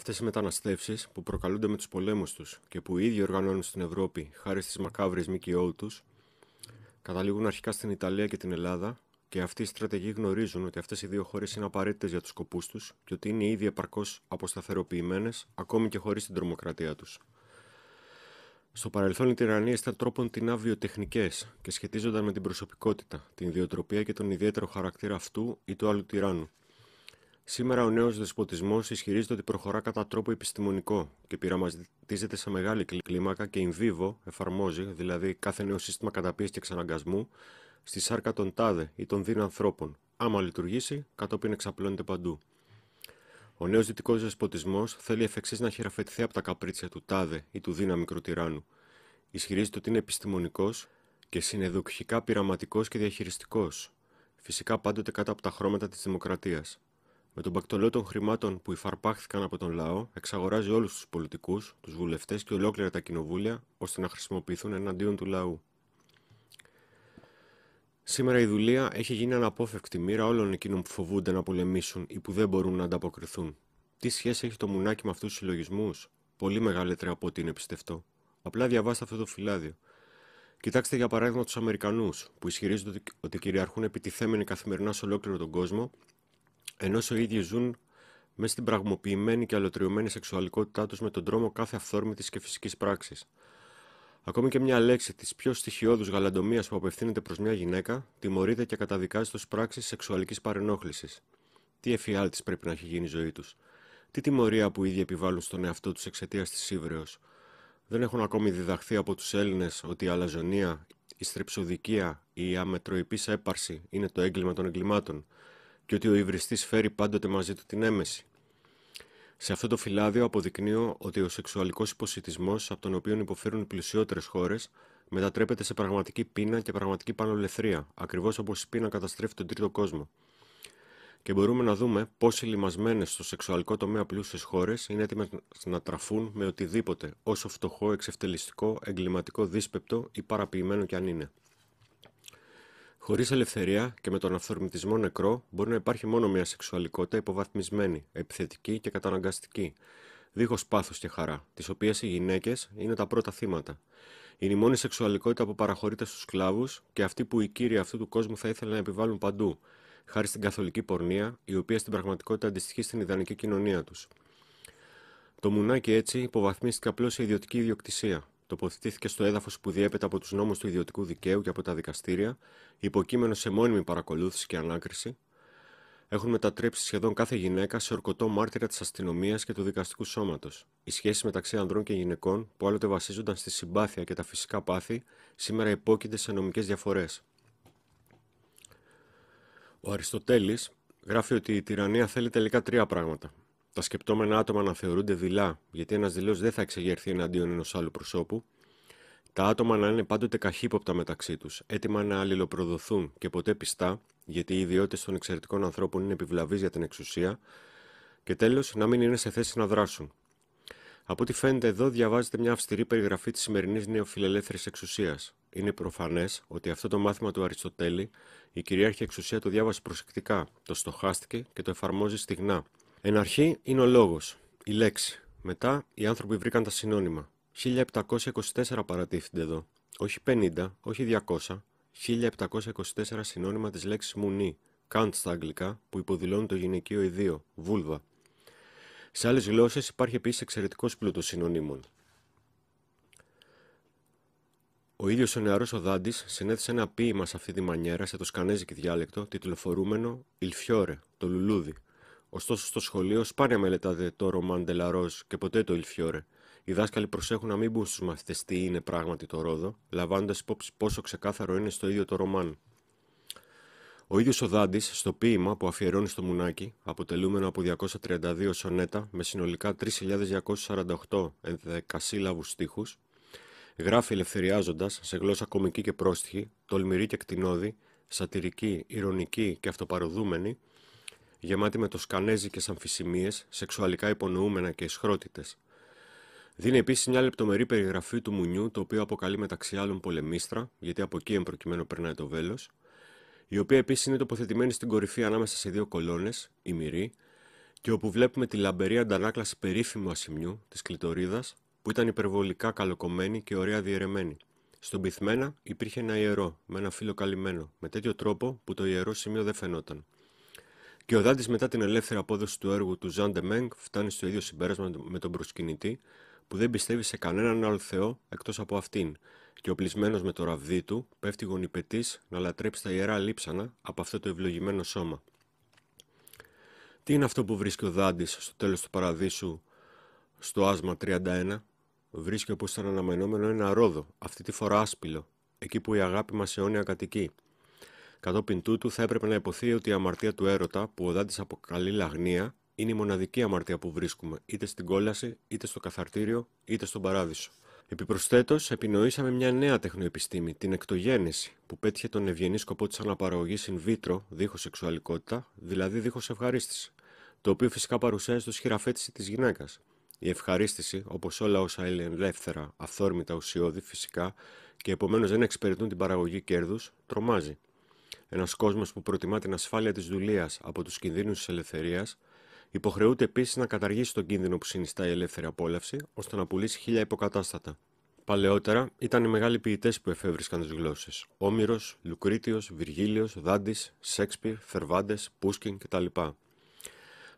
Αυτές οι μεταναστεύσεις που προκαλούνται με τους πολέμους τους και που οι ίδιοι οργανώνουν στην Ευρώπη χάρη στις μακάβριες ΜΚΟ τους, καταλήγουν αρχικά στην Ιταλία και την Ελλάδα και αυτοί οι στρατηγοί γνωρίζουν ότι αυτές οι δύο χώρες είναι απαραίτητες για τους σκοπούς τους και ότι είναι ήδη επαρκώς αποσταθεροποιημένες ακόμη και χωρίς την τρομοκρατία τους. Στο παρελθόν, οι τυραννίες ήταν τρόπον την αβιοτεχνικές και σχετίζονταν με την προσωπικότητα, την ιδιοτροπία και τον ιδιαίτερο χαρακτήρα αυτού ή του άλλου τυράννου. Σήμερα ο νέος δεσποτισμός ισχυρίζεται ότι προχωρά κατά τρόπο επιστημονικό και πειραματίζεται σε μεγάλη κλίμακα και in vivo εφαρμόζει, δηλαδή κάθε νέο σύστημα καταπίεσης και εξαναγκασμού, στη σάρκα των τάδε ή των δύο ανθρώπων. Άμα λειτουργήσει, κατόπιν εξαπλώνεται παντού. Ο νέος δυτικός δεσποτισμός θέλει εφ' εξής να χειραφετηθεί από τα καπρίτσια του τάδε ή του δύναμη μικρού τυράννου. Ισχυρίζεται ότι είναι επιστημονικός και συνεδουχικά πειραματικός και διαχειριστικός, φυσικά πάντοτε κάτω από τα χρώματα της δημοκρατίας. Με τον πακτολό των χρημάτων που υφαρπάχθηκαν από τον λαό, εξαγοράζει όλους τους πολιτικούς, τους βουλευτές και ολόκληρα τα κοινοβούλια, ώστε να χρησιμοποιηθούν εναντίον του λαού. Σήμερα η δουλεία έχει γίνει αναπόφευκτη μοίρα όλων εκείνων που φοβούνται να πολεμήσουν ή που δεν μπορούν να ανταποκριθούν. Τι σχέση έχει το μουνάκι με αυτούς τους συλλογισμούς, πολύ μεγαλύτερη από ό,τι είναι πιστευτό. Απλά διαβάστε αυτό το φυλάδιο. Κοιτάξτε για παράδειγμα τους Αμερικανούς, που ισχυρίζονται ότι κυριαρχούν επιτιθέμενοι καθημερινά σε ολόκληρο τον κόσμο ενώ οι ίδιοι ζουν μέσα στην πραγμοποιημένη και αλωτριωμένη σεξουαλικότητά τους με τον τρόμο κάθε αυθόρμητης και φυσικής πράξης. Ακόμη και μια λέξη της πιο στοιχειώδους γαλαντομίας που απευθύνεται προς μια γυναίκα, τιμωρείται και καταδικάζεται ως πράξη σεξουαλικής παρενόχλησης. Τι εφιάλτης πρέπει να έχει γίνει η ζωή τους. Τι τιμωρία που ήδη επιβάλλουν στον εαυτό τους εξαιτίας της ύβρεω. Δεν έχουν ακόμη διδαχθεί από τους Έλληνες ότι η αλαζονία, η στριψοδικία, η αμετροϊπή έπαρση είναι το έγκλημα των εγκλημάτων και ότι ο υβριστής φέρει πάντοτε μαζί του την έμεση. Σε αυτό το φυλάδιο αποδεικνύω ότι ο σεξουαλικός υποσυτισμός, από τον οποίο υποφέρουν οι πλουσιότερες χώρες, μετατρέπεται σε πραγματική πείνα και πραγματική πανολεθρία, ακριβώς όπως η πείνα καταστρέφει τον τρίτο κόσμο. Και μπορούμε να δούμε οι λιμασμένες στο σεξουαλικό τομέα πλούσιες χώρες είναι έτοιμες να τραφούν με οτιδήποτε, όσο φτωχό, εξευτελιστικό, εγκληματικό, δύσπεπτο ή παραποιημένο κι αν είναι. Χωρίς ελευθερία και με τον αυθορμητισμό νεκρό, μπορεί να υπάρχει μόνο μια σεξουαλικότητα υποβαθμισμένη, επιθετική και καταναγκαστική, δίχως πάθος και χαρά, τη οποία οι γυναίκες είναι τα πρώτα θύματα. Είναι η μόνη σεξουαλικότητα που παραχωρείται στους σκλάβους και αυτή που οι κύριοι αυτού του κόσμου θα ήθελαν να επιβάλλουν παντού, χάρη στην καθολική πορνεία, η οποία στην πραγματικότητα αντιστοιχεί στην ιδανική κοινωνία τους. Το μουνάκι έτσι υποβαθμίστηκε απλώς σε ιδιωτική ιδιοκτησία, τοποθετήθηκε στο έδαφος που διέπεται από τους νόμους του ιδιωτικού δικαίου και από τα δικαστήρια, υποκείμενο σε μόνιμη παρακολούθηση και ανάκριση, έχουν μετατρέψει σχεδόν κάθε γυναίκα σε ορκωτό μάρτυρα της αστυνομίας και του δικαστικού σώματος. Οι σχέσεις μεταξύ ανδρών και γυναικών, που άλλοτε βασίζονταν στη συμπάθεια και τα φυσικά πάθη, σήμερα υπόκεινται σε νομικές διαφορές. Ο αριστοτέλης γράφει ότι η τυραννία θέλει τελικά τρία πράγματα τα σκεπτόμενα άτομα να θεωρούνται δειλά, γιατί ένας δειλός δεν θα εξεγερθεί εναντίον ενός άλλου προσώπου, τα άτομα να είναι πάντοτε καχύποπτα μεταξύ τους, έτοιμα να αλληλοπροδοθούν και ποτέ πιστά, γιατί οι ιδιότητε των εξαιρετικών ανθρώπων είναι επιβλαβείς για την εξουσία, και τέλος να μην είναι σε θέση να δράσουν. Από ό,τι φαίνεται εδώ διαβάζεται μια αυστηρή περιγραφή της σημερινής νεοφιλελεύθερης εξουσίας. Είναι προφανές ότι αυτό το μάθημα του Αριστοτέλη η κυρίαρχη εξουσία το διάβασε προσεκτικά, το στοχάστηκε και το εφαρμόζει στιγνά. Εν αρχή είναι ο λόγος, η λέξη. Μετά οι άνθρωποι βρήκαν τα συνώνυμα. 1724 παρατίθενται εδώ. Όχι 50, όχι 200. 1724 συνώνυμα της λέξης μουνή, καντ στα αγγλικά, που υποδηλώνει το γυναικείο ιδίο, βούλβα. Σε άλλες γλώσσες υπάρχει επίσης εξαιρετικός πλούτος συνωνύμων. Ο ίδιος ο νεαρός ο δάντης συνέθεσε ένα ποίημα σε αυτή τη μανιέρα σε το σκανέζικη διάλεκτο τιτλοφορούμενο «Ηλφιόρε», το λουλούδι, Ωστόσο, στο σχολείο σπάνια μελετάτε το Ρομάν Ντελαρό και ποτέ το Ιλφιόρε. Οι δάσκαλοι προσέχουν να μην μπουν στους μαθητές τι είναι πράγματι το ρόδο, λαμβάνοντας υπόψη πόσο ξεκάθαρο είναι στο ίδιο το Ρομάν. Ο ίδιος ο Δάντης, στο ποίημα που αφιερώνει στο Μουνάκι, αποτελούμενο από 232 σονέτα με συνολικά 3.248 ενδεκασύλλαβους στίχους, γράφει ελευθεριάζοντας σε γλώσσα κομική και πρόστιχη, τολμηρή και κτηνώδη, σατυρική, ηρωνική και αυτοπαροδούμενη, γεμάτη με το και αμφισημίες, σεξουαλικά υπονοούμενα και ισχρότητες. Δίνει επίσης μια λεπτομερή περιγραφή του Μουνιού, το οποίο αποκαλεί μεταξύ άλλων πολεμίστρα, γιατί από εκεί εμπροκειμένο περνάει το βέλος, η οποία επίσης είναι τοποθετημένη στην κορυφή ανάμεσα σε δύο κολόνες, η μυρή, και όπου βλέπουμε τη λαμπερή αντανάκλαση περίφημου ασημιού, της κλητορίδας, που ήταν υπερβολικά καλοκομμένη και ωραία διαιρεμένη. Στον πυθμένα υπήρχε ένα ιερό, με ένα φύλλο καλυμμένο, με τέτοιο τρόπο που το ιερό σημείο δεν φαινόταν. Και ο Δάντης, μετά την ελεύθερη απόδοση του έργου του Ζαν Ντεμέγκ, φτάνει στο ίδιο συμπέρασμα με τον προσκυνητή, που δεν πιστεύει σε κανέναν άλλο Θεό εκτός από αυτήν, και οπλισμένος με το ραβδί του, πέφτει γονιπετής να λατρέψει τα ιερά λείψανα από αυτό το ευλογημένο σώμα. Τι είναι αυτό που βρίσκει ο Δάντης στο τέλος του παραδείσου, στο άσμα 31, βρίσκει όπως ήταν αναμενόμενο ένα ρόδο, αυτή τη φορά άσπυλο, εκεί που η αγάπη μας αιώνια κατοικεί. Κατόπιν τούτου θα έπρεπε να υποθεί ότι η αμαρτία του έρωτα, που ο Δάντης αποκαλεί λαγνία, είναι η μοναδική αμαρτία που βρίσκουμε, είτε στην κόλαση, είτε στο καθαρτήριο, είτε στον παράδεισο. Επιπροσθέτως, επινοήσαμε μια νέα τεχνοεπιστήμη, την εκτογέννηση, που πέτυχε τον ευγενή σκοπό της αναπαραγωγής in vitro, δίχως σεξουαλικότητα, δηλαδή δίχως ευχαρίστηση, το οποίο φυσικά παρουσιάζεται ω χειραφέτηση της γυναίκας. Η ευχαρίστηση, όπως όλα όσα είναι ελεύθερα, αυθόρμητα, ουσιώδη, φυσικά και επομένως δεν εξυπηρετούν την παραγωγή κέρδους, τρομάζει ένας κόσμος που προτιμά την ασφάλεια της δουλείας από τους κινδύνους της ελευθερίας, υποχρεούται επίσης να καταργήσει τον κίνδυνο που συνιστά η ελεύθερη απόλαυση, ώστε να πουλήσει χίλια υποκατάστατα. Παλαιότερα ήταν οι μεγάλοι ποιητές που εφεύρισκαν τις γλώσσες. Όμηρος, Λουκρίτιος, Βυργίλιος, Δάντης, Σέξπιρ, Φερβάντε, Πούσκιν κτλ.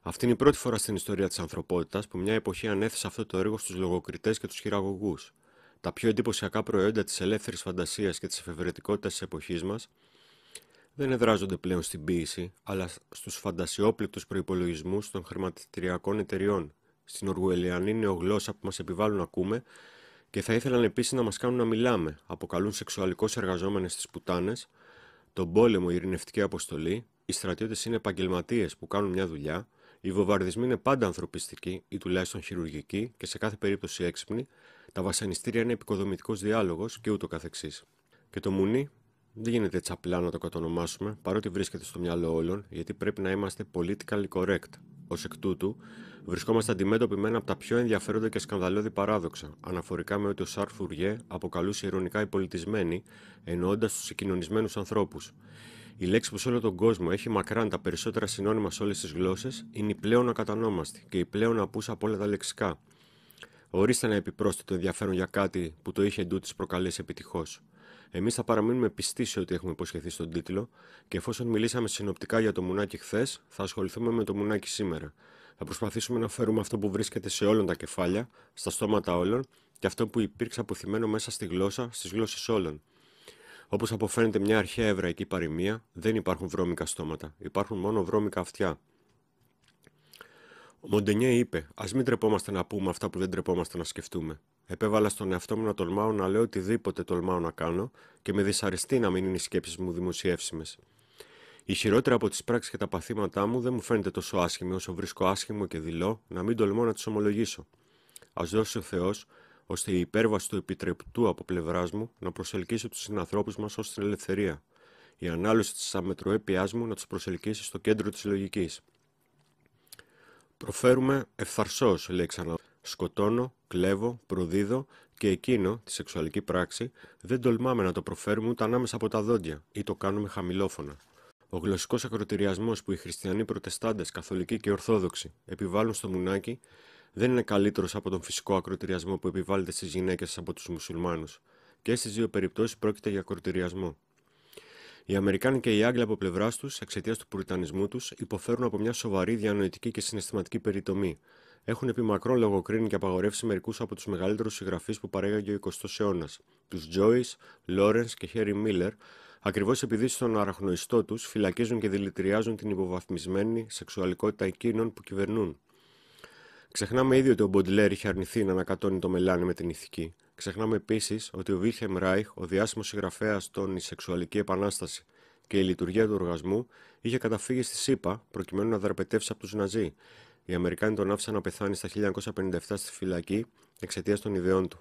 Αυτή είναι η πρώτη φορά στην ιστορία της ανθρωπότητας που μια εποχή ανέθεσε αυτό το έργο στους λογοκριτές και τους χειραγωγούς. Τα πιο εντυπωσιακά προϊόντα της ελεύθερης φαντασίας και της εφευρετικότητας της εποχής μας δεν εδράζονται πλέον στην ποίηση, αλλά στους φαντασιόπληκτους προϋπολογισμούς των χρηματιστηριακών εταιριών, στην οργουελιανή νεογλώσσα που μας επιβάλλουν να ακούμε και θα ήθελαν επίσης να μας κάνουν να μιλάμε, αποκαλούν σεξουαλικώς εργαζόμενες τις πουτάνες, τον πόλεμο η ειρηνευτική αποστολή, οι στρατιώτες είναι επαγγελματίες που κάνουν μια δουλειά, οι βομβαρδισμοί είναι πάντα ανθρωπιστικοί ή τουλάχιστον χειρουργικοί και σε κάθε περίπτωση έξυπνοι, τα βασανιστήρια είναι επικοδομητικός διάλογος και ούτω καθεξής. Και το μουνί δεν γίνεται έτσι απλά να το κατονομάσουμε, παρότι βρίσκεται στο μυαλό όλων, γιατί πρέπει να είμαστε politically correct. Ως εκ τούτου, βρισκόμαστε αντιμέτωποι με ένα από τα πιο ενδιαφέροντα και σκανδαλώδη παράδοξα, αναφορικά με ότι ο Σαρ Φουριέ αποκαλούσε ηρωνικά πολιτισμένοι, εννοώντας τους συγκοινωνισμένους ανθρώπους. Η λέξη που σε όλο τον κόσμο έχει μακράν τα περισσότερα συνώνυμα σε όλες τις γλώσσες είναι η πλέον ακατανόμαστη και η πλέον απούσα από όλα τα λεξικά. Ορίστε ένα επιπρόσθετο ενδιαφέρον για κάτι που το είχε εντούτοι προκαλέσει επιτυχώς. Εμείς θα παραμείνουμε πιστοί σε ό,τι έχουμε υποσχεθεί στον τίτλο και εφόσον μιλήσαμε συνοπτικά για το μουνάκι χθες, θα ασχοληθούμε με το μουνάκι σήμερα. Θα προσπαθήσουμε να φέρουμε αυτό που βρίσκεται σε όλων τα κεφάλια, στα στόματα όλων και αυτό που υπήρξε αποθυμένο μέσα στη γλώσσα, στις γλώσσες όλων. Όπως αποφαίνεται μια αρχαία εβραϊκή παροιμία, δεν υπάρχουν βρώμικα στόματα, υπάρχουν μόνο βρώμικα αυτιά. Ο Μοντενιέ είπε: Ας μην τρεπόμαστε να πούμε αυτά που δεν τρεπόμαστε να σκεφτούμε. Επέβαλα στον εαυτό μου να τολμάω να λέω οτιδήποτε τολμάω να κάνω και με δυσαρεστεί να μην είναι οι σκέψεις μου δημοσιεύσιμες. Η χειρότερα από τις πράξεις και τα παθήματά μου δεν μου φαίνεται τόσο άσχημη όσο βρίσκω άσχημο και δηλώ να μην τολμώ να τις ομολογήσω. Ας δώσει ο Θεός, ώστε η υπέρβαση του επιτρεπτού από πλευράς μου να προσελκύσει τους συνανθρώπους μας ως την ελευθερία. Η ανάλυση της αμετροέπειάς μου να τους προσελκύσει στο κέντρο της λογικής. Προφέρουμε ευθαρσώ, λέει ξανά Σκοτώνω, κλέβω, προδίδω και εκείνο, τη σεξουαλική πράξη, δεν τολμάμε να το προφέρουμε ούτε ανάμεσα από τα δόντια ή το κάνουμε χαμηλόφωνα. Ο γλωσσικός ακροτηριασμός που οι χριστιανοί προτεστάντες, καθολικοί και ορθόδοξοι επιβάλλουν στο μουνάκι δεν είναι καλύτερος από τον φυσικό ακροτηριασμό που επιβάλλεται στις γυναίκες από τους μουσουλμάνους. Και στις δύο περιπτώσεις πρόκειται για ακροτηριασμό. Οι Αμερικάνοι και οι Άγγλοι από πλευράς τους, εξαιτίας του πουριτανισμού τους, υποφέρουν από μια σοβαρή διανοητική και συναισθηματική περιτομή, έχουν επί μακρόν λογοκρίνει και απαγορεύσει μερικούς από τους μεγαλύτερους συγγραφείς που παρέγαγε ο 20ο αιώνας, τους τζοι λορεν και Χέρι Μίλλερ, ακριβώς επειδή στον αραχνοϊστό τους φυλακίζουν και δηλητηριάζουν την υποβαθμισμένη σεξουαλικότητα εκείνων που κυβερνούν. Ξεχνάμε ήδη ότι ο Μποντλέρ είχε αρνηθεί να ανακατώνει το μελάνι με την ηθική. Ξεχνάμε επίσης ότι ο Βίλχεμ Ράιχ, ο διάσημος συγγραφέας των Σεξουαλική Επανάσταση και η λειτουργία του οργασμού, είχε καταφύγει στη ΣΥΠΑ προκειμένου να δραπετεύσει από τους Ναζί οι Αμερικάνοι τον άφησαν να πεθάνει στα 1957 στη φυλακή εξαιτίας των ιδεών του.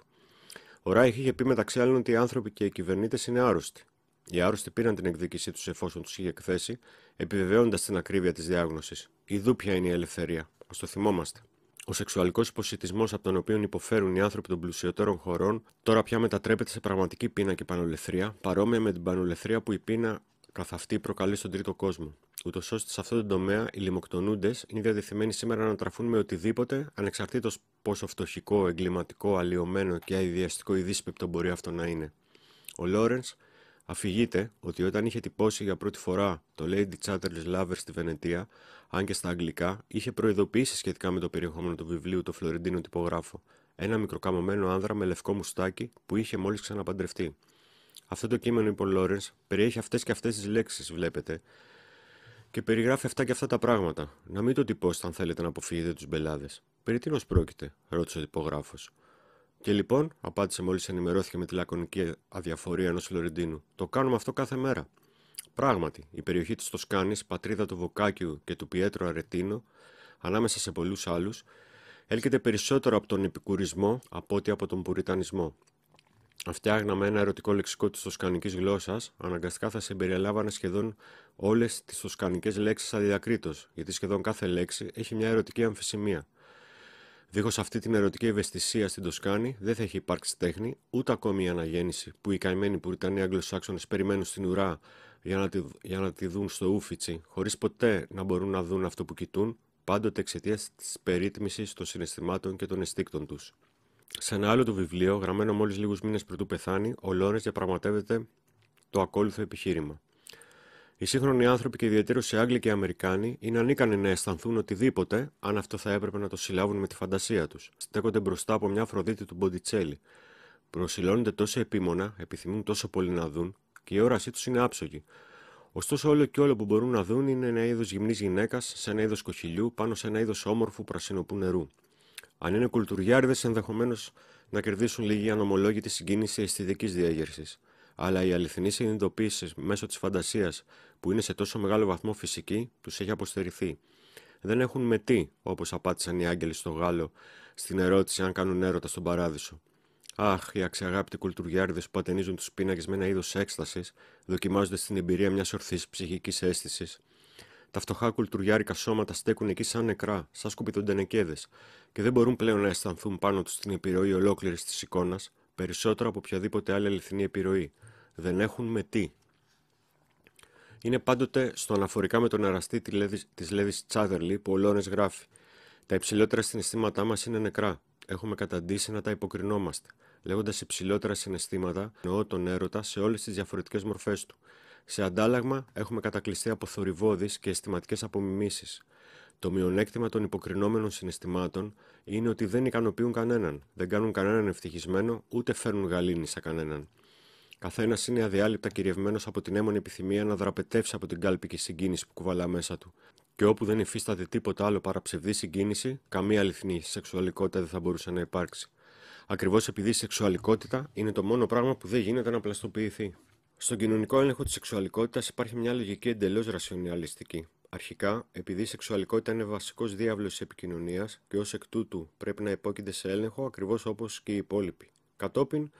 Ο Ράιχ είχε πει μεταξύ άλλων ότι οι άνθρωποι και οι κυβερνήτες είναι άρρωστοι. Οι άρρωστοι πήραν την εκδίκησή τους εφόσον τους είχε εκθέσει, επιβεβαιώνοντα την ακρίβεια της διάγνωσης. Ιδού ποια είναι η ελευθερία. Ας το θυμόμαστε. Ο σεξουαλικός υποσυτισμός από τον οποίο υποφέρουν οι άνθρωποι των πλουσιότερων χωρών τώρα πια μετατρέπεται σε πραγματική πείνα και πανολεθρία, παρόμοια με την πανολεθρία που η πείνα καθ' αυτή προκαλεί στον τρίτο κόσμο, ούτως ώστε σε αυτόν τον τομέα οι λιμοκτονούντες είναι διατεθειμένοι σήμερα να τραφούν με οτιδήποτε, ανεξαρτήτως πόσο φτωχικό, εγκληματικό, αλλοιωμένο και αειδιαστικό η δύσπεπτο μπορεί αυτό να είναι. Ο Λόρεν αφηγείται ότι όταν είχε τυπώσει για πρώτη φορά το Lady Chatterley's Lover στη Βενετία, αν και στα αγγλικά, είχε προειδοποιήσει σχετικά με το περιεχόμενο του βιβλίου το Φλωρεντίνο τυπογράφο, ένα μικροκαμωμένο άνδρα με λευκό μουστάκι που είχε μόλις ξαναπαντρευτεί. Αυτό το κείμενο, είπε ο Λόρεν, περιέχει αυτές και αυτές τις λέξεις, βλέπετε, και περιγράφει αυτά και αυτά τα πράγματα. Να μην το τυπώσετε αν θέλετε να αποφύγετε τους μπελάδες. Περί τίνος πρόκειται, ρώτησε ο τυπογράφος. Και λοιπόν, απάντησε μόλις ενημερώθηκε με τη λακωνική αδιαφορία ενός Λορεντίνου, το κάνουμε αυτό κάθε μέρα. Πράγματι, η περιοχή της Τοσκάνης, πατρίδα του Βοκάκιου και του Πιέτρο Αρετίνο, ανάμεσα σε πολλούς άλλους, έλκεται περισσότερο από τον επικουρισμό από ότι από τον πουριτανισμό φτιάχναμε ένα ερωτικό λεξικό της τοσκανικής γλώσσας, αναγκαστικά θα συμπεριλάβανε σχεδόν όλες τις τοσκανικές λέξεις αδιακρίτως, γιατί σχεδόν κάθε λέξη έχει μια ερωτική αμφισημία. Δίχως αυτή την ερωτική ευαισθησία στην Τοσκάνη δεν θα έχει υπάρξει τέχνη, ούτε ακόμη η αναγέννηση που οι καημένοι Πουριτανοί Αγγλοσάξονες περιμένουν στην ουρά για να, τη, για να τη δουν στο ούφιτσι, χωρίς ποτέ να μπορούν να δουν αυτό που κοιτούν, πάντοτε εξαιτίας της περίτμησης των συναισθημάτων και των αισθήκτων τους. Σε ένα άλλο του βιβλίο, γραμμένο μόλις λίγους μήνες πριν πεθάνει, ο Λόρε διαπραγματεύεται το ακόλουθο επιχείρημα. Οι σύγχρονοι άνθρωποι και ιδιαίτερως οι Άγγλοι και οι Αμερικάνοι είναι ανίκανοι να αισθανθούν οτιδήποτε αν αυτό θα έπρεπε να το συλλάβουν με τη φαντασία τους. Στέκονται μπροστά από μια Αφροδίτη του Μποντιτσέλη. Προσιλώνονται τόσο επίμονα, επιθυμούν τόσο πολύ να δουν και η όρασή τους είναι άψογη. Ωστόσο, όλο και όλο που μπορούν να δουν είναι ένα είδος γυμνής γυναίκας σε ένα είδος κοχυλιού πάνω σε ένα είδος όμορφου πρασινοπού νερού. Αν είναι κουλτουριάριδες, ενδεχομένως να κερδίσουν λίγη ανομολόγητη συγκίνηση αισθητικής διέγερσης. Αλλά η αληθινή συνειδητοποίηση μέσω της φαντασίας, που είναι σε τόσο μεγάλο βαθμό φυσική, τους έχει αποστερηθεί. Δεν έχουν με τι, όπως απάντησαν οι άγγελοι στο Γάλλο στην ερώτηση αν κάνουν έρωτα στον παράδεισο. Αχ, οι αξιαγάπητοι κουλτουριάριδες που ατενίζουν τους πίνακες με ένα είδος έκστασης, δοκιμάζοντας την εμπειρία μιας ορθής ψυχικής αίσθησης, τα φτωχά κουλτουριάρικα σώματα στέκουν εκεί σαν νεκρά, σαν σκουπιδοντενεκέδε, και δεν μπορούν πλέον να αισθανθούν πάνω τους την επιρροή ολόκληρης της εικόνας, περισσότερο από οποιαδήποτε άλλη αληθινή επιρροή. Δεν έχουν με τι. Είναι πάντοτε στο αναφορικά με τον αραστή τη Λέδη Τσάδερλι που ο Λόρε γράφει. Τα υψηλότερα συναισθήματά μας είναι νεκρά. Έχουμε καταντήσει να τα υποκρινόμαστε. Λέγοντας υψηλότερα συναισθήματα, εννοώ τον έρωτα σε όλες τις διαφορετικές μορφές του. Σε αντάλλαγμα, έχουμε κατακλειστεί από θορυβώδεις και αισθηματικές απομιμήσεις. Το μειονέκτημα των υποκρινόμενων συναισθημάτων είναι ότι δεν ικανοποιούν κανέναν, δεν κάνουν κανέναν ευτυχισμένο, ούτε φέρνουν γαλήνη σε κανέναν. Καθένας είναι αδιάλειπτα κυριευμένος από την έμονη επιθυμία να δραπετεύσει από την κάλπική συγκίνηση που κουβαλά μέσα του. Και όπου δεν υφίσταται τίποτα άλλο παρά ψευδή συγκίνηση, καμία αληθινή σεξουαλικότητα δεν θα μπορούσε να υπάρξει. Ακριβώς επειδή η σεξουαλικότητα είναι το μόνο πράγμα που δεν γίνεται να πλαστοποιηθεί. Στον κοινωνικό έλεγχο της σεξουαλικότητας υπάρχει μια λογική εντελώς ρασιονιαλιστική. Αρχικά, επειδή η σεξουαλικότητα είναι βασικός διάβλος της επικοινωνίας και ως εκ τούτου πρέπει να υπόκειται σε έλεγχο ακριβώς όπως και οι υπόλοιποι. Κατόπιν,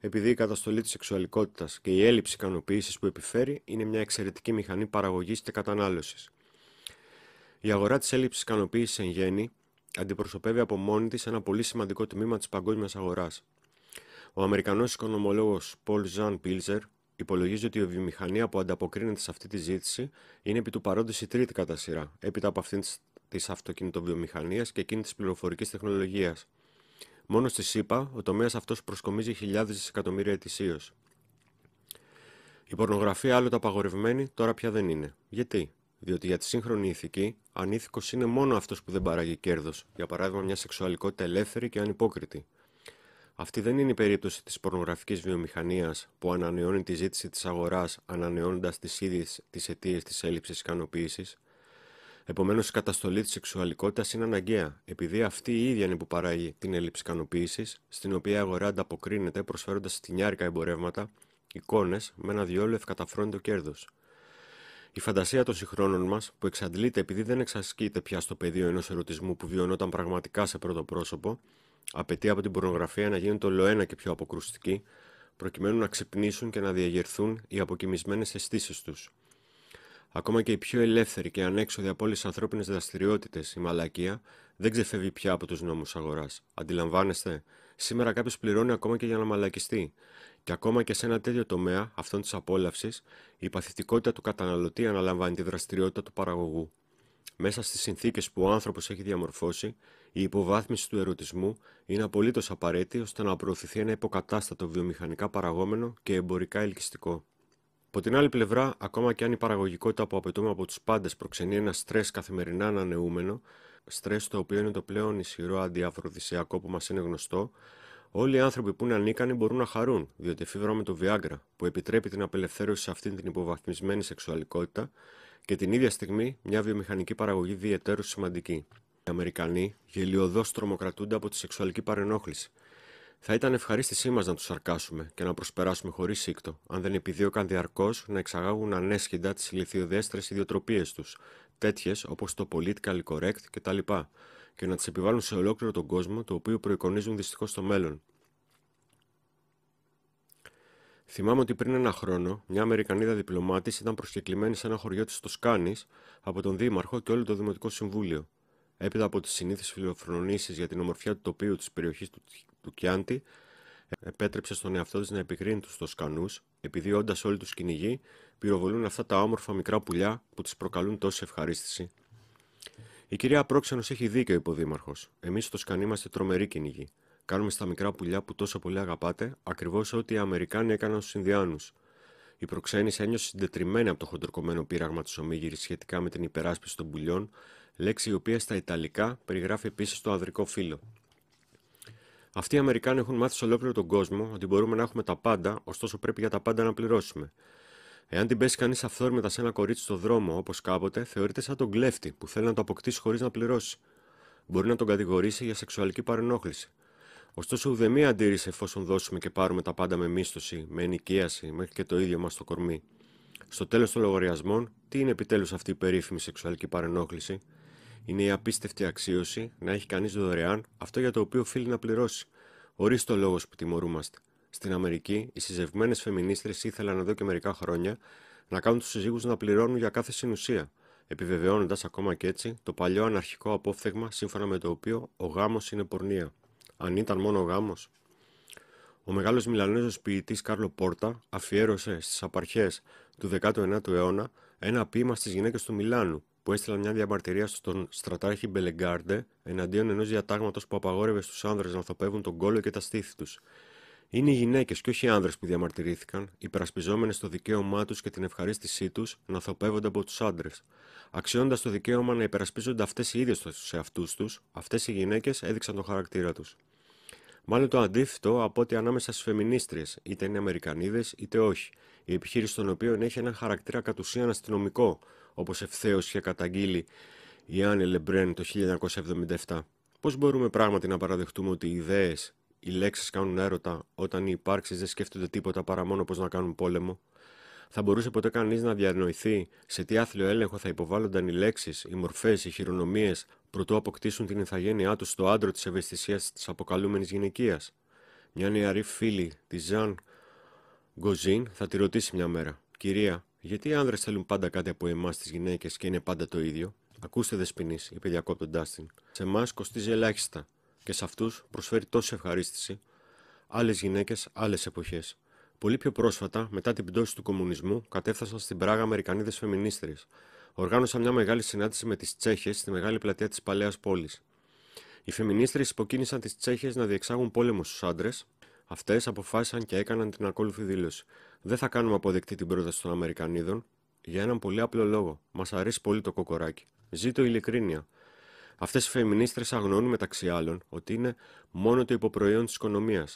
επειδή η καταστολή της σεξουαλικότητας και η έλλειψη ικανοποίησης που επιφέρει είναι μια εξαιρετική μηχανή παραγωγής και κατανάλωσης. Η αγορά της έλλειψης ικανοποίησης εν γέννη αντιπροσωπεύει από μόνη της ένα πολύ σημαντικό τμήμα της παγκόσμιας αγοράς. Ο Αμερικανός οικονομολόγος Πολ Ζαν Πίλζερ υπολογίζει ότι η βιομηχανία που ανταποκρίνεται σε αυτή τη ζήτηση είναι επί του παρόντος η τρίτη κατά σειρά, έπειτα από αυτήν της αυτοκινητοβιομηχανίας και εκείνη της πληροφορικής τεχνολογίας. Μόνο στη ΣΥΠΑ, ο τομέας αυτός προσκομίζει χιλιάδες δισεκατομμύρια ετησίως. Η πορνογραφία άλλοτε απαγορευμένη, τώρα πια δεν είναι. Γιατί? Διότι για τη σύγχρονη ηθική, ανήθικος είναι μόνο αυτός που δεν παράγει κέρδος, για παράδειγμα μια σεξουαλικότητα ελεύθερη και ανυπόκριτη. Αυτή δεν είναι η περίπτωση της πορνογραφικής βιομηχανίας που ανανεώνει τη ζήτηση της αγοράς ανανεώνοντας τις ίδιες τις αιτίες της έλλειψης ικανοποίησης επομένως η καταστολή της σεξουαλικότητας είναι αναγκαία, επειδή αυτή η ίδια είναι που παράγει την έλλειψη ικανοποίησης, στην οποία η αγορά ανταποκρίνεται προσφέροντας τυνιάρικα εμπορεύματα, εικόνες με ένα διόλου ευκαταφρόνητο κέρδος. Η φαντασία των συγχρόνων μας, που εξαντλείται επειδή δεν εξασκείται πια στο πεδίο ενός ερωτισμού που βιωνόταν πραγματικά σε πρώτο πρόσωπο, απαιτεί από την πορνογραφία να γίνεται ένα και πιο αποκρουστική, προκειμένου να ξυπνήσουν και να διαγερθούν οι αποκοιμισμένες αισθήσεις τους. Ακόμα και η πιο ελεύθερη και ανέξοδη από όλες τις ανθρώπινες δραστηριότητες, η μαλακία, δεν ξεφεύγει πια από τους νόμους αγοράς. Αντιλαμβάνεστε, σήμερα κάποιος πληρώνει ακόμα και για να μαλακιστεί. Και ακόμα και σε ένα τέτοιο τομέα, αυτόν της απόλαυσης, η παθητικότητα του καταναλωτή αναλαμβάνει τη δραστηριότητα του παραγωγού. Μέσα στις συνθήκες που ο άνθρωπος έχει διαμορφώσει, η υποβάθμιση του ερωτισμού είναι απολύτως απαραίτητη ώστε να προωθηθεί ένα υποκατάστατο βιομηχανικά παραγόμενο και εμπορικά ελκυστικό. Από την άλλη πλευρά, ακόμα και αν η παραγωγικότητα που απαιτούμε από τους πάντες προξενεί ένα στρες καθημερινά ανανεούμενο, στρες το οποίο είναι το πλέον ισχυρό αντιαφροδισιακό που μας είναι γνωστό, όλοι οι άνθρωποι που είναι ανίκανοι μπορούν να χαρούν, διότι εφήβραμε το Viagra, που επιτρέπει την απελευθέρωση σε αυτήν την υποβαθμισμένη σεξουαλικότητα και την ίδια στιγμή μια βιομηχανική παραγωγή διαιτέρως σημαντική. Αμερικανοί γελιοδός τρομοκρατούνται από τη σεξουαλική παρενόχληση. Θα ήταν ευχαρίστησή μας να τους αρκάσουμε και να προσπεράσουμε χωρίς σύκτο, αν δεν επιδίωκαν διαρκώς να εξαγάγουν ανέσχυντα τις ηλικιοδέστρε ιδιοτροπίες τους, τέτοιες όπως το political correct κτλ., και να τις επιβάλλουν σε ολόκληρο τον κόσμο, το οποίο προεικονίζουν δυστυχώς στο μέλλον. Θυμάμαι ότι πριν ένα χρόνο μια Αμερικανίδα διπλωμάτης ήταν προσκεκλημένη σε ένα χωριό της Τοσκάνης από τον Δήμαρχο και όλο το Δημοτικό Συμβούλιο. Έπειτα από τις συνήθεις φιλοφρονήσεις για την ομορφιά του τοπίου της περιοχής του, του Κιάντη, επέτρεψε στον εαυτό της να επικρίνει τους τόσκανού, επειδή όντα όλοι του κυνηγοί, πυροβολούν αυτά τα όμορφα μικρά πουλιά που τη προκαλούν τόση ευχαρίστηση. Η κυρία Πρόξενος έχει δίκιο, υποδήμαρχος. Εμεί στο σκανί είμαστε τρομεροί κυνηγοί. Κάνουμε στα μικρά πουλιά που τόσο πολύ αγαπάτε, ακριβώς ό,τι οι Αμερικάνοι έκαναν στους Ινδιάνους. Η προξένη ένιωσε συντετριμένη από το χοντροκομμένο πείραγμα της ομίγυρης σχετικά με την υπεράσπιση των πουλιών λέξη η οποία στα Ιταλικά περιγράφει επίσης το αδρικό φύλλο. Αυτοί οι Αμερικάνοι έχουν μάθει σε ολόκληρο τον κόσμο ότι μπορούμε να έχουμε τα πάντα, ωστόσο πρέπει για τα πάντα να πληρώσουμε. Εάν την πέσει κανείς αυθόρμητα σε ένα κορίτσι στο δρόμο, όπως κάποτε, θεωρείται σαν τον κλέφτη που θέλει να το αποκτήσει χωρίς να πληρώσει. Μπορεί να τον κατηγορήσει για σεξουαλική παρενόχληση. Ωστόσο, ουδέμια αντίρρηση εφόσον δώσουμε και πάρουμε τα πάντα με μίσθωση, με ενοικίαση, μέχρι και το ίδιο μας το κορμί. Στο τέλος των λογαριασμών, τι είναι επιτέλους αυτή η περίφημη σεξουαλική παρενόχληση, είναι η απίστευτη αξίωση να έχει κανείς δωρεάν αυτό για το οποίο οφείλει να πληρώσει. Ορίστε ο λόγος που τιμωρούμαστε. Στην Αμερική, οι συζευμένε φεμινίστρες ήθελαν εδώ και μερικά χρόνια να κάνουν τους συζύγους να πληρώνουν για κάθε συνουσία, επιβεβαιώνοντας ακόμα και έτσι το παλιό αναρχικό απόφθεγμα σύμφωνα με το οποίο ο γάμος είναι πορνεία. Αν ήταν μόνο ο γάμος. Ο μεγάλος Μιλανέζος ποιητής Κάρλο Πόρτα αφιέρωσε στις απαρχές του 19ου αιώνα ένα ποίημα στις γυναίκες του Μιλάνου, που έστειλαν μια διαμαρτυρία στον στρατάρχη Μπελεγκάρντε εναντίον ενός διατάγματος που απαγόρευε στους άνδρες να θοπεύουν τον κόλλο και τα στήθη τους. Είναι οι γυναίκες και όχι οι άνδρες που διαμαρτυρήθηκαν, υπερασπιζόμενες το δικαίωμά τους και την ευχαρίστησή τους να θοπεύονται από τους άντρε. Αξιώντας το δικαίωμα να υπερασπίζονται αυτές οι ίδιες τους εαυτού τους, αυτές οι γυναίκες έδειξαν τον χαρακτήρα τους. Μάλλον το αντίθετο από ότι ανάμεσα στις φεμινίστριες, είτε είναι Αμερικανίδες είτε όχι, η επιχείρηση των οποίων έχει έναν χαρακτήρα κατ' ουσίαν αστυνομικό, όπως ευθέως είχε καταγγείλει η Άννη Λεμπρέν το 1977. Πώς μπορούμε πράγματι να παραδεχτούμε ότι οι ιδέες, οι λέξεις κάνουν έρωτα όταν οι υπάρξεις δεν σκέφτονται τίποτα παρά μόνο πώς να κάνουν πόλεμο. Θα μπορούσε ποτέ κανείς να διανοηθεί σε τι άθλιο έλεγχο θα υποβάλλονταν οι λέξεις, οι μορφές, οι χειρονομίες, προτού αποκτήσουν την ηθαγένειά τους στο άντρο της ευαισθησίας της αποκαλούμενης γυναικείας. Μια νεαρή φίλη τη Ζαν Γκοζίν θα τη ρωτήσει μια μέρα: Κυρία, γιατί οι άνδρες θέλουν πάντα κάτι από εμάς, τις γυναίκες, και είναι πάντα το ίδιο. Ακούστε, δεσπινή, είπε διακόπτον Ντάστιν. Σε εμάς κοστίζει ελάχιστα και σε αυτούς προσφέρει τόση ευχαρίστηση. Άλλες γυναίκες, άλλες εποχές. Πολύ πιο πρόσφατα, μετά την πτώση του κομμουνισμού, κατέφθασαν στην Πράγα Αμερικανίδε φεμινίστρε. Οργάνωσαν μια μεγάλη συνάντηση με τις Τσέχες στη μεγάλη πλατεία της Παλαιάς Πόλης. Οι φεμινίστρε υποκίνησαν τις Τσέχες να διεξάγουν πόλεμο στους άντρες, Αυτές αποφάσισαν και έκαναν την ακόλουθη δήλωση. Δεν θα κάνουμε αποδεκτή την πρόταση των Αμερικανίδων για έναν πολύ απλό λόγο. Μας αρέσει πολύ το κοκοράκι. Ζήτω ειλικρίνεια. Αυτές οι φεμινίστρες αγνώνουν μεταξύ άλλων ότι είναι μόνο το υποπροϊόν της οικονομίας.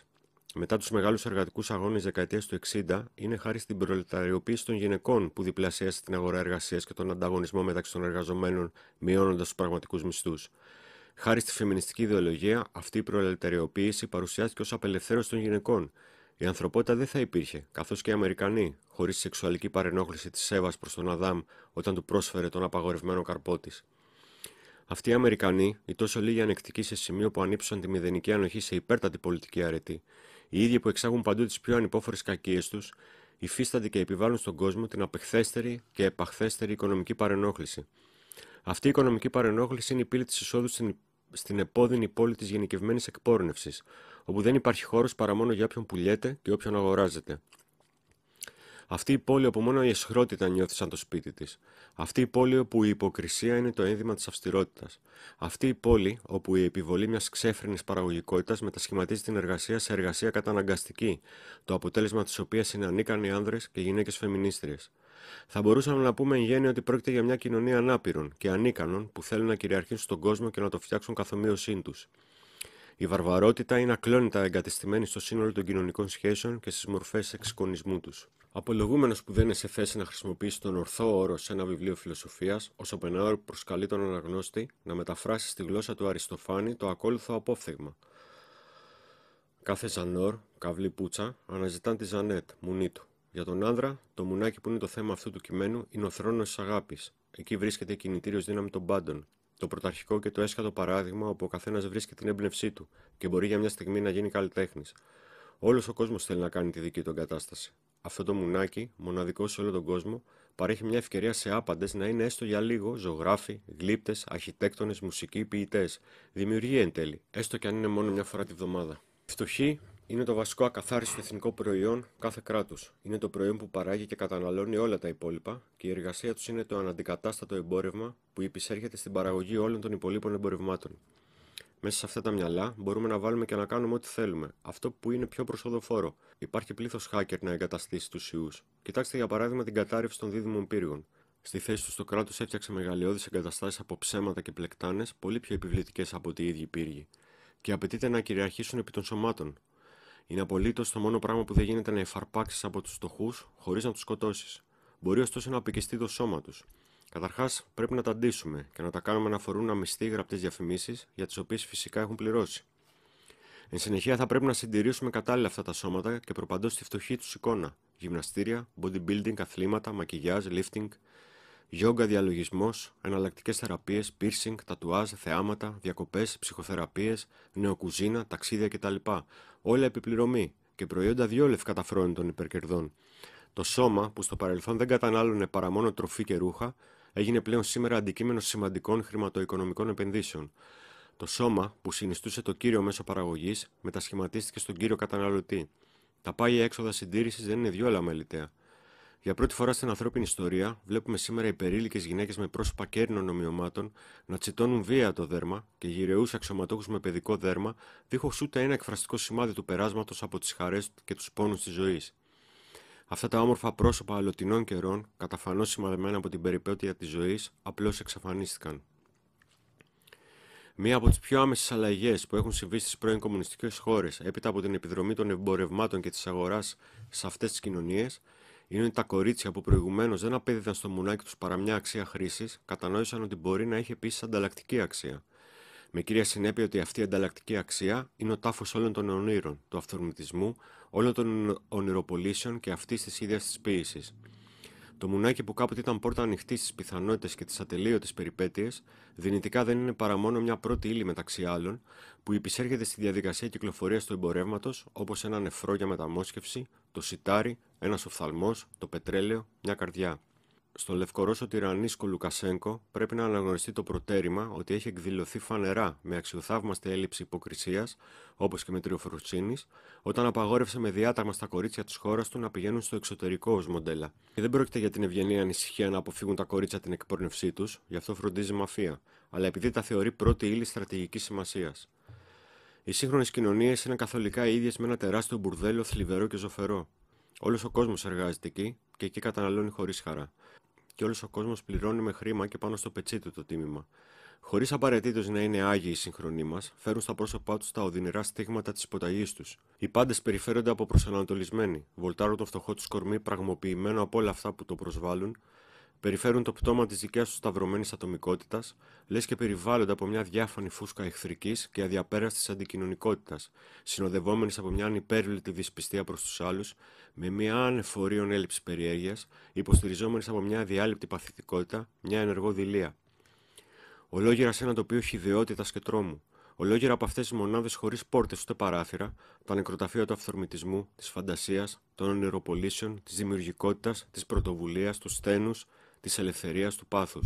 Μετά τους μεγάλους εργατικούς αγώνες δεκαετίας του 60, είναι χάρη στην προλεταριοποίηση των γυναικών που διπλασίασε την αγορά εργασίας και τον ανταγωνισμό μεταξύ των εργαζομένων, μειώνοντας τους πραγματικούς μισθούς. Χάρη στη φεμινιστική ιδεολογία, αυτή η προελευθεριοποίηση παρουσιάστηκε ως απελευθέρωση των γυναικών. Η ανθρωπότητα δεν θα υπήρχε, καθώς και οι Αμερικανοί, χωρίς τη σεξουαλική παρενόχληση της Εύα προς τον Αδάμ όταν του πρόσφερε τον απαγορευμένο καρπό της. Αυτοί οι Αμερικανοί, οι τόσο λίγοι ανεκτικοί σε σημείο που ανήψαν τη μηδενική ανοχή σε υπέρτατη πολιτική αρετή, οι ίδιοι που εξάγουν παντού τις πιο ανυπόφορες κακίες τους, υφίστανται και επιβάλλουν στον κόσμο την απεχθέστερη και επαχθέστερη οικονομική παρενόχληση, αυτή η οικονομική παρενόχληση είναι η πύλη της εισόδου στην, στην επώδυνη πόλη της γενικευμένης εκπόρνευσης, όπου δεν υπάρχει χώρος παρά μόνο για όποιον πουλιέται και όποιον αγοράζεται. Αυτή η πόλη όπου μόνο η αισχρότητα νιώθει σαν το σπίτι της. Αυτή η πόλη όπου η υποκρισία είναι το ένδυμα της αυστηρότητας. Αυτή η πόλη όπου η επιβολή μιας ξέφρενης παραγωγικότητας μετασχηματίζει την εργασία σε εργασία καταναγκαστική, το αποτέλεσμα της οποίας είναι ανίκανοι άνδρες και γυναίκες φεμινίστριες. Θα μπορούσαμε να πούμε εν γέννη ότι πρόκειται για μια κοινωνία ανάπηρων και ανίκανων που θέλουν να κυριαρχήσουν στον κόσμο και να το φτιάξουν καθ' ομοίωσή τους. Η βαρβαρότητα είναι ακλόνητα εγκατεστημένη στο σύνολο των κοινωνικών σχέσεων και στις μορφές εξοικονισμού τους. Απολογούμενος που δεν είναι σε θέση να χρησιμοποιήσει τον ορθό όρο σε ένα βιβλίο φιλοσοφίας, ο Σοπενάουρ προσκαλεί τον αναγνώστη να μεταφράσει στη γλώσσα του Αριστοφάνη το ακόλουθο απόφθεγμα. Κάθε ζανόρ, καβλή πουτσα, αναζητάν τη Ζανέτ, μουνή του. Για τον άνδρα, το μουνάκι που είναι το θέμα αυτού του κειμένου είναι ο θρόνος της αγάπης. Εκεί βρίσκεται η κινητήριος δύναμη των πάντων. Το πρωταρχικό και το έσχατο παράδειγμα όπου ο καθένας βρίσκεται την έμπνευσή του και μπορεί για μια στιγμή να γίνει καλλιτέχνης. Όλος ο κόσμος θέλει να κάνει τη δική του εγκατάσταση. Αυτό το μουνάκι, μοναδικό σε όλο τον κόσμο, παρέχει μια ευκαιρία σε άπαντες να είναι έστω για λίγο ζωγράφοι, γλύπτες, αρχιτέκτονες, μουσικοί, ποιητές. Δημιουργεί εν τέλει, έστω και αν είναι μόνο μια φορά τη βδομάδα. Είναι το βασικό ακαθάριστο εθνικό προϊόν κάθε κράτους. Είναι το προϊόν που παράγει και καταναλώνει όλα τα υπόλοιπα και η εργασία τους είναι το αναντικατάστατο εμπόρευμα που υπησέρχεται στην παραγωγή όλων των υπολείπων εμπορευμάτων. Μέσα σε αυτά τα μυαλά μπορούμε να βάλουμε και να κάνουμε ό,τι θέλουμε, αυτό που είναι πιο προσοδοφόρο. Υπάρχει πλήθος hacker να εγκαταστήσει τους ιούς. Κοιτάξτε για παράδειγμα την κατάρρευση των δίδυμων πύργων. Στη θέση τους, το κράτος έφτιαξε μεγαλειώδεις εγκαταστάσεις από ψέματα και πλεκτάνες πολύ πιο επιβλητικές από ό,τι οι ίδιοι πύργοι. Και απαιτείται να κυριαρχήσουν επί των σωμάτων, είναι απολύτως το μόνο πράγμα που δεν γίνεται να εφαρπάξει από τους φτωχού χωρίς να τους σκοτώσεις. Μπορεί ωστόσο να απικιστεί το σώμα τους. Καταρχάς, πρέπει να τα αντίσουμε και να τα κάνουμε να φορούν αμυστή γραπτές διαφημίσεις για τις οποίες φυσικά έχουν πληρώσει. Εν συνεχεία, θα πρέπει να συντηρήσουμε κατάλληλα αυτά τα σώματα και προπαντός στη φτωχή τους εικόνα. Γυμναστήρια, bodybuilding, αθλήματα, μακιγιάζ, lifting, Γιόγκα διαλογισμός, εναλλακτικές θεραπείες, piercing, τατουάζ, θεάματα, διακοπές, ψυχοθεραπείες, νεοκουζίνα, ταξίδια κτλ. Όλα επιπληρωμή και προϊόντα τα καταφρόνων των υπερκερδών. Το σώμα, που στο παρελθόν δεν κατανάλωνε παρά μόνο τροφή και ρούχα, έγινε πλέον σήμερα αντικείμενο σημαντικών χρηματοοικονομικών επενδύσεων. Το σώμα, που συνιστούσε το κύριο μέσο παραγωγής, μετασχηματίστηκε στον κύριο καταναλωτή. Τα πάγια έξοδα συντήρησης δεν είναι δυόλα μελιτέα. Για πρώτη φορά στην ανθρώπινη ιστορία, βλέπουμε σήμερα υπερήλικε γυναίκες με πρόσωπα κέρνων ομοιωμάτων να τσιτώνουν βία το δέρμα και γυρεούς αξιωματούχους με παιδικό δέρμα, δίχως ούτε ένα εκφραστικό σημάδι του περάσματος από τις χαρές και τους πόνους της ζωής. Αυτά τα όμορφα πρόσωπα αλλοτινών καιρών, καταφανώς σημαδεμένα από την περιπέτεια της ζωής, απλώς εξαφανίστηκαν. Μία από τις πιο άμεσες αλλαγές που έχουν συμβεί στις πρώην κομμουνιστικές χώρες έπειτα από την επιδρομή των εμπορευμάτων και της αγοράς σε αυτές τις κοινωνίες είναι ότι τα κορίτσια που προηγουμένως δεν απέδιδαν στο μουνάκι τους παρά μια αξία χρήσης, κατανόησαν ότι μπορεί να έχει επίσης ανταλλακτική αξία. Με κύρια συνέπεια ότι αυτή η ανταλλακτική αξία είναι ο τάφος όλων των ονείρων, του αυθορμητισμού, όλων των ονειροπολίσεων και αυτής της ίδιας της ποιήση. Το μουνάκι που κάποτε ήταν πόρτα ανοιχτή στις πιθανότητες και τις ατελείωτες περιπέτειες, δυνητικά δεν είναι παρά μόνο μια πρώτη ύλη μεταξύ άλλων, που υπησέρχεται στη διαδικασία κυκλοφορίας του εμπορεύματος όπως ένα νεφρό για μεταμόσχευση, το σιτάρι, ένας οφθαλμός, το πετρέλαιο, μια καρδιά. Στο Λευκορώσο τυραννίσκο Λουκασέγκο πρέπει να αναγνωριστεί το προτέρημα ότι έχει εκδηλωθεί φανερά με αξιοθαύμαστη έλλειψη υποκρισίας, όπως και με τριοφρουτσίνη, όταν απαγόρευσε με διάταγμα στα κορίτσια της χώρας του να πηγαίνουν στο εξωτερικό ως μοντέλα. Και δεν πρόκειται για την ευγενή ανησυχία να αποφύγουν τα κορίτσια την εκπόρνευσή τους, γι' αυτό φροντίζει μαφία, αλλά επειδή τα θεωρεί πρώτη ύλη στρατηγικής σημασίας. Οι σύγχρονες κοινωνίες είναι καθολικά ίδιες με ένα τεράστιο μπουρδέλο θλιβερό και ζωφερό. Όλος ο κόσμος εργάζεται εκεί και εκεί καταναλώνει χωρίς χαρά και όλος ο κόσμος πληρώνει με χρήμα και πάνω στο πετσί του το τίμημα. Χωρίς απαραίτητος να είναι άγιοι οι συγχρονοί μας, φέρουν στα πρόσωπά τους τα οδυνηρά στίγματα της υποταγή τους. Οι πάντες περιφέρονται από προσανατολισμένοι, βολτάρουν το φτωχό τους κορμί πραγμοποιημένο από όλα αυτά που το προσβάλλουν Περιφέρουν το πτώμα της δικιάς τους σταυρωμένης ατομικότητας, λες και περιβάλλονται από μια διάφανη φούσκα εχθρικής και αδιαπέραστης αντικοινωνικότητας, συνοδευόμενης από μια ανυπέρβλητη δυσπιστία προς τους άλλους, με μια ανεφορείων έλλειψης περιέργειας, υποστηριζόμενης από μια αδιάλειπτη παθητικότητα, μια ενεργό Ολόγερα Ολόγυρα σε ένα τοπίο χιδεότητας και τρόμου. Ολόγυρα από αυτές τις μονάδες χωρίς πόρτες ούτε παράθυρα, τα νεκροταφεία του αυθορμητισμού, της φαντασίας, των ονειροπολίσεων, της δημιουργικότητας, της πρωτοβουλίας, τους στένους, Της ελευθερίας του πάθους.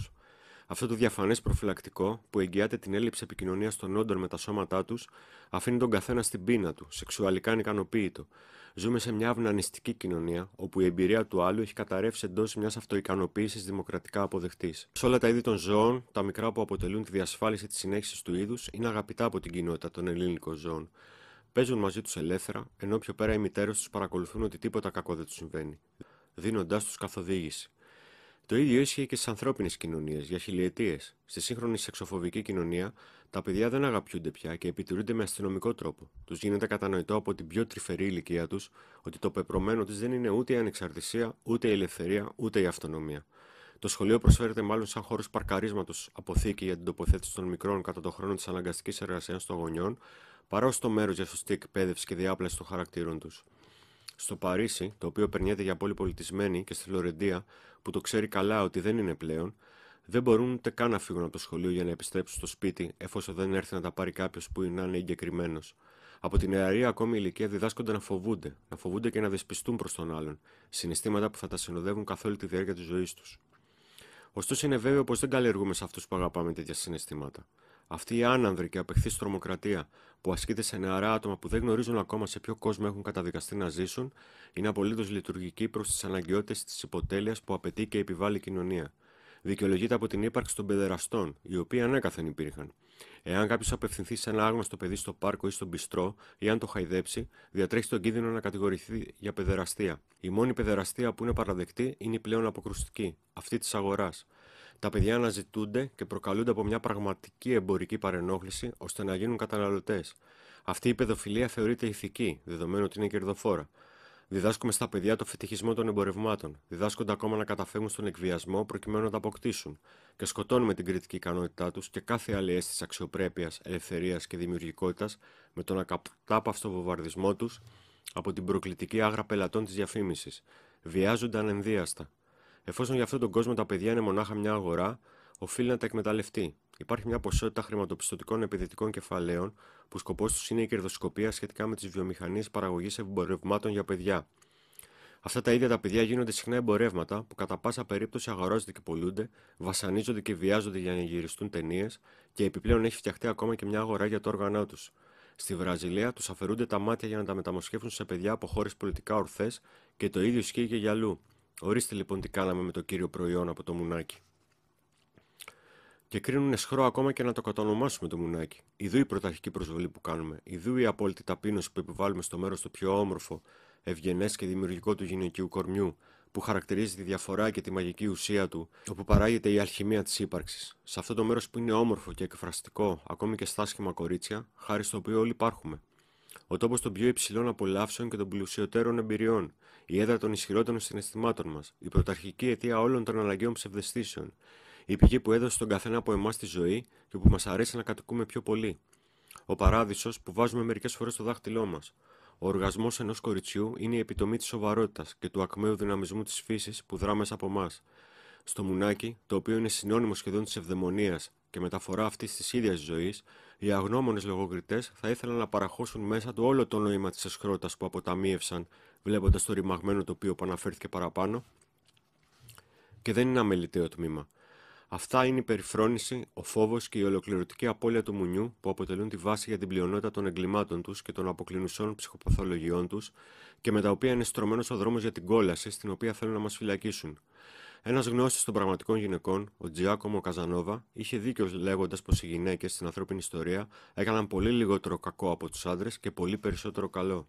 Αυτό το διαφανές προφυλακτικό που εγγυάται την έλλειψη επικοινωνίας των όντων με τα σώματά τους, αφήνει τον καθένα στην πείνα του, σεξουαλικά ανικανοποίητο. Ζούμε σε μια αυνανιστική κοινωνία, όπου η εμπειρία του άλλου έχει καταρρεύσει εντός μιας αυτοικανοποίηση δημοκρατικά αποδεκτής. Σε όλα τα είδη των ζώων, τα μικρά που αποτελούν τη διασφάλιση της συνέχισης του είδους είναι αγαπητά από την κοινότητα των ελληνικών ζώων. Παίζουν μαζί τους ελεύθερα, ενώ πιο πέρα οι μητέρες τους παρακολουθούν ότι τίποτα κακό δεν τους συμβαίνει, δίνοντάς τους καθοδήγηση. Το ίδιο ίσχυε και στις ανθρώπινες κοινωνίες για χιλιετίες. Στη σύγχρονη σεξοφοβική κοινωνία, τα παιδιά δεν αγαπιούνται πια και επιτηρούνται με αστυνομικό τρόπο. Τους γίνεται κατανοητό από την πιο τρυφερή ηλικία τους ότι το πεπρωμένο της δεν είναι ούτε η ανεξαρτησία, ούτε η ελευθερία, ούτε η αυτονομία. Το σχολείο προσφέρεται μάλλον σαν χώρος παρκαρίσματος, αποθήκη για την τοποθέτηση των μικρών κατά τον χρόνο της αναγκαστικής εργασίας των γονιών, παρά ω το μέρος για σωστή εκπαίδευση και διάπλαση των χαρακτήρων τους. Στο Παρίσι, το οποίο περνιέται για πόλη πολιτισμένη, και στη Φλωρεντία, που το ξέρει καλά ότι δεν είναι πλέον, δεν μπορούν ούτε καν να φύγουν από το σχολείο για να επιστρέψουν στο σπίτι, εφόσον δεν έρθει να τα πάρει κάποιος που να είναι εγκεκριμένος. Από την νεαρή ακόμη ηλικία διδάσκονται να φοβούνται, να φοβούνται και να δεσπιστούν προς τον άλλον, συναισθήματα που θα τα συνοδεύουν καθ' όλη τη διάρκεια της ζωής τους. Ωστόσο, είναι βέβαιο πως δεν καλλιεργούμε σε αυτούς που αγαπάμε τέτοια συναισθήματα. Αυτή η άνανδρη και απεχθή τρομοκρατία που ασκείται σε νεαρά άτομα που δεν γνωρίζουν ακόμα σε ποιο κόσμο έχουν καταδικαστεί να ζήσουν, είναι απολύτως λειτουργική προς τις αναγκαιότητες της υποτέλειας που απαιτεί και επιβάλλει η κοινωνία. Δικαιολογείται από την ύπαρξη των παιδεραστών, οι οποίοι ανέκαθεν υπήρχαν. Εάν κάποιος απευθυνθεί σε ένα άγνωστο παιδί στο πάρκο ή στον πιστρό, ή αν το χαϊδέψει, διατρέχει τον κίνδυνο να κατηγορηθεί για παιδεραστία. Η μόνη παιδεραστία που είναι παραδεκτή είναι η πλέον αποκρουστική, αυτή της αγοράς. Τα παιδιά αναζητούνται και προκαλούνται από μια πραγματική εμπορική παρενόχληση ώστε να γίνουν καταναλωτές. Αυτή η παιδοφιλία θεωρείται ηθική, δεδομένου ότι είναι κερδοφόρα. Διδάσκουμε στα παιδιά το φετιχισμό των εμπορευμάτων. Διδάσκονται ακόμα να καταφεύγουν στον εκβιασμό προκειμένου να τα αποκτήσουν. Και σκοτώνουμε την κριτική ικανότητά τους και κάθε άλλη αίσθηση αξιοπρέπειας, ελευθερίας και δημιουργικότητας με τον ακατάπαυστο βομβαρδισμό τους από την προκλητική άγρα πελατών της διαφήμισης. Βιάζονται ανενδίαστα. Εφόσον για αυτόν τον κόσμο τα παιδιά είναι μονάχα μια αγορά, οφείλει να τα εκμεταλλευτεί. Υπάρχει μια ποσότητα χρηματοπιστωτικών επιδετικών κεφαλαίων που σκοπός τους είναι η κερδοσκοπία σχετικά με τις βιομηχανίες παραγωγής εμπορευμάτων για παιδιά. Αυτά τα ίδια τα παιδιά γίνονται συχνά εμπορεύματα που κατά πάσα περίπτωση αγοράζονται και πολλούνται, βασανίζονται και βιάζονται για να γυριστούν ταινίες και επιπλέον έχει φτιαχτεί ακόμα και μια αγορά για το όργανό τους. Στη Βραζιλία τους αφαιρούνται τα μάτια για να τα μεταμοσχεύσουν σε παιδιά από χώρες πολιτικά ορθές και το ίδιο ισχύει και για αλλού. Ορίστε λοιπόν τι κάναμε με το κύριο προϊόν από το μουνάκι. Και κρίνουν εσχρό ακόμα και να το κατονομάσουμε το μουνάκι. Ιδού η πρωταρχική προσβολή που κάνουμε, ιδού η απόλυτη ταπείνωση που επιβάλλουμε στο μέρος το πιο όμορφο, ευγενές και δημιουργικό του γυναικείου κορμιού, που χαρακτηρίζει τη διαφορά και τη μαγική ουσία του, όπου παράγεται η αλχημία της ύπαρξης. Σε αυτό το μέρος που είναι όμορφο και εκφραστικό, ακόμη και στα σχημα κορίτσια, χάρη στο οποίο όλοι υπάρχουμε ο τόπος των πιο υψηλών απολαύσεων και των πλουσιωτέρων εμπειριών, η έδρα των ισχυρότερων συναισθημάτων μας, η πρωταρχική αιτία όλων των αναγκαίων ψευδεστήσεων, η πηγή που έδωσε τον καθένα από εμάς τη ζωή και που μας αρέσει να κατοικούμε πιο πολύ, ο παράδεισος που βάζουμε μερικές φορές στο δάχτυλό μας, ο οργασμός ενός κοριτσιού είναι η επιτομή της σοβαρότητας και του ακμαίου δυναμισμού της φύσης που δρά μέσα από εμάς. Στο μουνάκι, το οποίο είναι συνώνυμο σχεδόν της ευδαιμονίας και μεταφορά αυτής της ίδιας ζωής, οι αγνώμονες λογοκριτές θα ήθελαν να παραχώσουν μέσα του όλο το νόημα της εσχρότητα που αποταμίευσαν, βλέποντας το ρημαγμένο τοπίο που αναφέρθηκε παραπάνω. Και δεν είναι αμεληταίο τμήμα. Αυτά είναι η περιφρόνηση, ο φόβος και η ολοκληρωτική απώλεια του μουνιού που αποτελούν τη βάση για την πλειονότητα των εγκλημάτων τους και των αποκλεινουσών ψυχοπαθολογιών τους και με τα οποία είναι στρωμένος ο δρόμος για την κόλαση στην οποία θέλουν να μας φυλακίσουν. Ένας γνώστης των πραγματικών γυναικών, ο Τζιάκομο Καζανόβα, είχε δίκιο λέγοντας πως οι γυναίκες στην ανθρώπινη ιστορία έκαναν πολύ λιγότερο κακό από τους άντρες και πολύ περισσότερο καλό.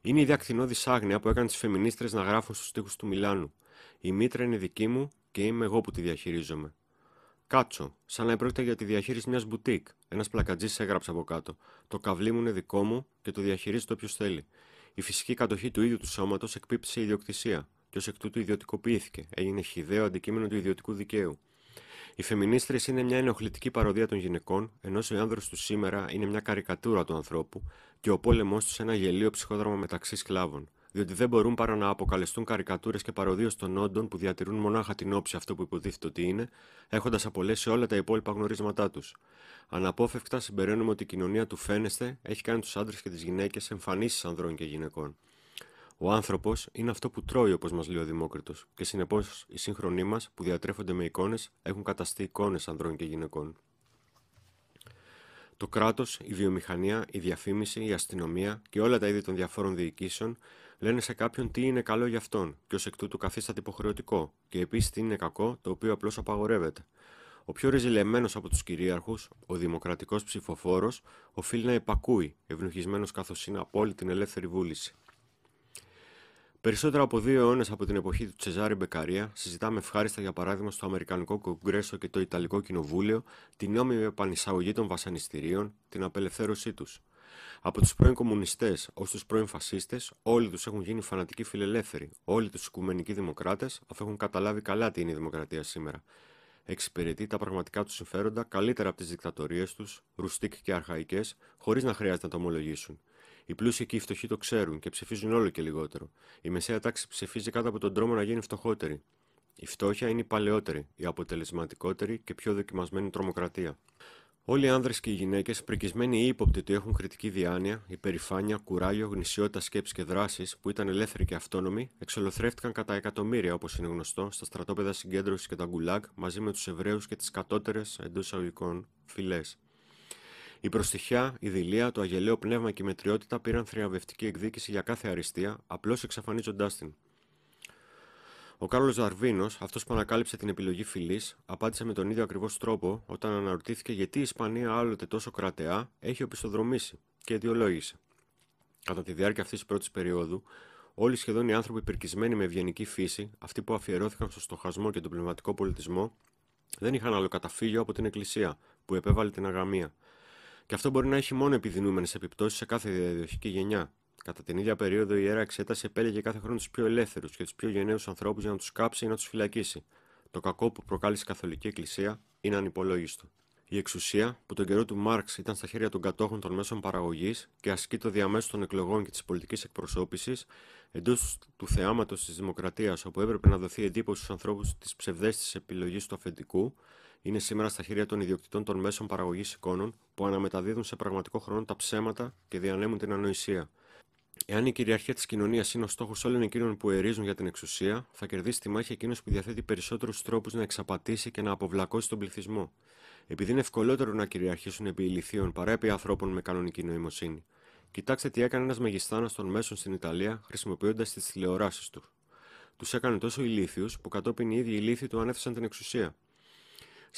Είναι η διακτηνώδη άγνοια που έκανε τις φεμινίστρες να γράφουν στους τοίχου του Μιλάνου. Η μήτρα είναι δική μου και είμαι εγώ που τη διαχειρίζομαι. Κάτσο, σαν να πρόκειται για τη διαχείριση μιας μπουτίκ. Ένας πλακατζής έγραψε από κάτω. Το καβλί μου είναι δικό μου και το διαχειρίζεται όποιος θέλει. Η φυσική κατοχή του ίδιου του σώματος εκπίπτει σε ιδιοκτησία και ως εκ τούτου ιδιωτικοποιήθηκε, έγινε χιδαίο αντικείμενο του ιδιωτικού δικαίου. Οι φεμινίστρες είναι μια ενοχλητική παροδία των γυναικών, ενώ ο άνδρο τους σήμερα είναι μια καρικατούρα του ανθρώπου και ο πόλεμός τους ένα γελίο ψυχόδραμα μεταξύ σκλάβων. Διότι δεν μπορούν παρά να αποκαλεστούν καρικατούρες και παροδίες των όντων που διατηρούν μονάχα την όψη αυτό που υποτίθεται ότι είναι, έχοντας απολέσει όλα τα υπόλοιπα γνωρίσματά τους. Αναπόφευκτα συμπεραίνουμε ότι η κοινωνία του φαίνεστε έχει κάνει τους άντρες και τις γυναίκες εμφανίσεις ανδρών και γυναικών. Ο άνθρωπος είναι αυτό που τρώει, όπως μας λέει ο Δημόκρητο, και συνεπώς οι σύγχρονοί μας που διατρέφονται με εικόνες έχουν καταστεί εικόνες ανδρών και γυναικών. Το κράτος, η βιομηχανία, η διαφήμιση, η αστυνομία και όλα τα είδη των διαφόρων διοικήσεων λένε σε κάποιον τι είναι καλό για αυτόν και ως εκ τούτου καθίσταται υποχρεωτικό και επίσης τι είναι κακό, το οποίο απλώς απαγορεύεται. Ο πιο ρεζιλεμένος από τους κυρίαρχους, ο δημοκρατικός ψηφοφόρος, οφείλει να επακούει, ευνουχισμένο καθώς είναι από όλη την ελεύθερη βούληση. Περισσότερα από δύο αιώνες από την εποχή του Τσεζάρη Μπεκαρία, συζητάμε ευχάριστα για παράδειγμα στο Αμερικανικό Κογκρέσο και το Ιταλικό Κοινοβούλιο την νόμιμη επανεισαγωγή των βασανιστήριων, την απελευθέρωσή τους. Από τους πρώην κομμουνιστές ως τους πρώην φασίστες, όλοι τους έχουν γίνει φανατικοί φιλελεύθεροι, όλοι τους οικουμενικοί δημοκράτες, αφού έχουν καταλάβει καλά τι είναι η δημοκρατία σήμερα. Εξυπηρετεί τα πραγματικά τους συμφέροντα καλύτερα από τις δικτατορίες τους, ρουστικ και αρχαϊκές, χωρίς να χρειάζεται να το ομολογήσουν. Οι πλούσιοι και οι φτωχοί το ξέρουν και ψηφίζουν όλο και λιγότερο. Η μεσαία τάξη ψηφίζει κάτω από τον τρόμο να γίνει φτωχότερη. Η φτώχεια είναι η παλαιότερη, η αποτελεσματικότερη και πιο δοκιμασμένη τρομοκρατία. Όλοι οι άνδρες και οι γυναίκες, πρικισμένοι ή ύποπτοι ότι έχουν κριτική διάνοια, υπερηφάνεια, κουράγιο, γνησιότητα σκέψη και δράση, που ήταν ελεύθεροι και αυτόνομοι, εξολοθρεύτηκαν κατά εκατομμύρια, όπως είναι γνωστό, στα στρατόπεδα συγκέντρωσης και τα γκουλάκ μαζί με τους Εβραίους και τις κατώτερες εντός αγωγικών φυλές. Η προστιχιά, η δηλία, το αγελαίο πνεύμα και η μετριότητα πήραν θριαμβευτική εκδίκηση για κάθε αριστεία, απλώς εξαφανίζοντάς την. Ο Κάρλος Δαρβίνος, αυτός που ανακάλυψε την επιλογή φυλής, απάντησε με τον ίδιο ακριβώς τρόπο όταν αναρωτήθηκε γιατί η Ισπανία άλλοτε τόσο κρατεά έχει οπισθοδρομήσει και αιτιολόγησε. Κατά τη διάρκεια αυτής της πρώτης περίοδου, όλοι σχεδόν οι άνθρωποι πυρκισμένοι με ευγενική φύση, αυτοί που αφιερώθηκαν στο στοχασμό και τον πνευματικό πολιτισμό, δεν είχαν άλλο καταφύγιο από την Εκκλησία, που επέβαλε την αγαμία και αυτό μπορεί να έχει μόνο επιδεινούμενες επιπτώσεις σε κάθε διαδοχική γενιά. Κατά την ίδια περίοδο, η Ιερά Εξέταση επέλεγε κάθε χρόνο τους πιο ελεύθερους και τους πιο γενναίους ανθρώπους για να τους κάψει ή να τους φυλακίσει. Το κακό που προκάλεσε η Καθολική Εκκλησία είναι ανυπολόγιστο. Η εξουσία, που τον καιρό του Μάρξ ήταν στα χέρια των κατόχων των μέσων παραγωγής και ασκεί το διαμέσου των εκλογών και της πολιτικής εκπροσώπησης, εντός του θεάματος της Δημοκρατίας, όπου έπρεπε να δοθεί εντύπωση στους ανθρώπους της ψευδέστη επιλογής του αφεντικού, είναι σήμερα στα χέρια των ιδιοκτητών των μέσων παραγωγής εικόνων που αναμεταδίδουν σε πραγματικό χρόνο τα ψέματα και διανέμουν την ανοησία. Εάν η κυριαρχία της κοινωνίας είναι ο στόχος όλων εκείνων που ερίζουν για την εξουσία, θα κερδίσει τη μάχη εκείνος που διαθέτει περισσότερους τρόπους να εξαπατήσει και να αποβλακώσει τον πληθυσμό. Επειδή είναι ευκολότερο να κυριαρχήσουν επί ηλικίων παρά επί ανθρώπων με κανονική νοημοσύνη. Κοιτάξτε τι έκανε ένας μεγιστάνας των μέσων στην Ιταλία χρησιμοποιώντας τις τηλεοράσεις του. Τους έκανε τόσο ηλίθιους που κατόπιν οι ίδιοι ηλίθιοι του ανέθεσαν την εξουσία.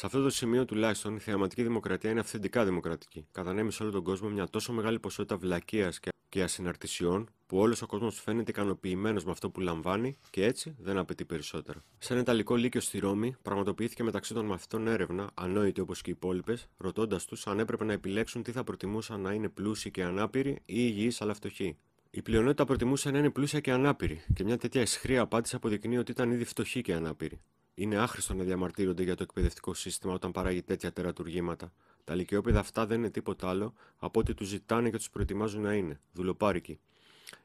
Σε αυτό το σημείο τουλάχιστον η θεαματική δημοκρατία είναι αυθεντικά δημοκρατική. Κατανέμει σε όλο τον κόσμο μια τόσο μεγάλη ποσότητα βλακείας και ασυναρτησιών που όλος ο κόσμος φαίνεται ικανοποιημένος με αυτό που λαμβάνει και έτσι δεν απαιτεί περισσότερα. Σε ένα Ιταλικό λύκειο στη Ρώμη, πραγματοποιήθηκε μεταξύ των μαθητών έρευνα, ανόητη όπως και οι υπόλοιπες, ρωτώντας τους αν έπρεπε να επιλέξουν τι θα προτιμούσαν να είναι πλούσιοι και ανάπηροι ή υγιείς αλλά φτωχοί. Η πλειονότητα προτιμούσε να είναι πλούσια και ανάπηρη, και μια τέτοια ισχρή απάντηση αποδεικνύει ότι ήταν ήδη φτωχή και ανάπηρη. Είναι άχρηστο να διαμαρτύρονται για το εκπαιδευτικό σύστημα όταν παράγει τέτοια τερατουργήματα. Τα λυκειόπαιδα αυτά δεν είναι τίποτα άλλο από ό,τι τους ζητάνε και τους προετοιμάζουν να είναι, δουλοπάρικοι.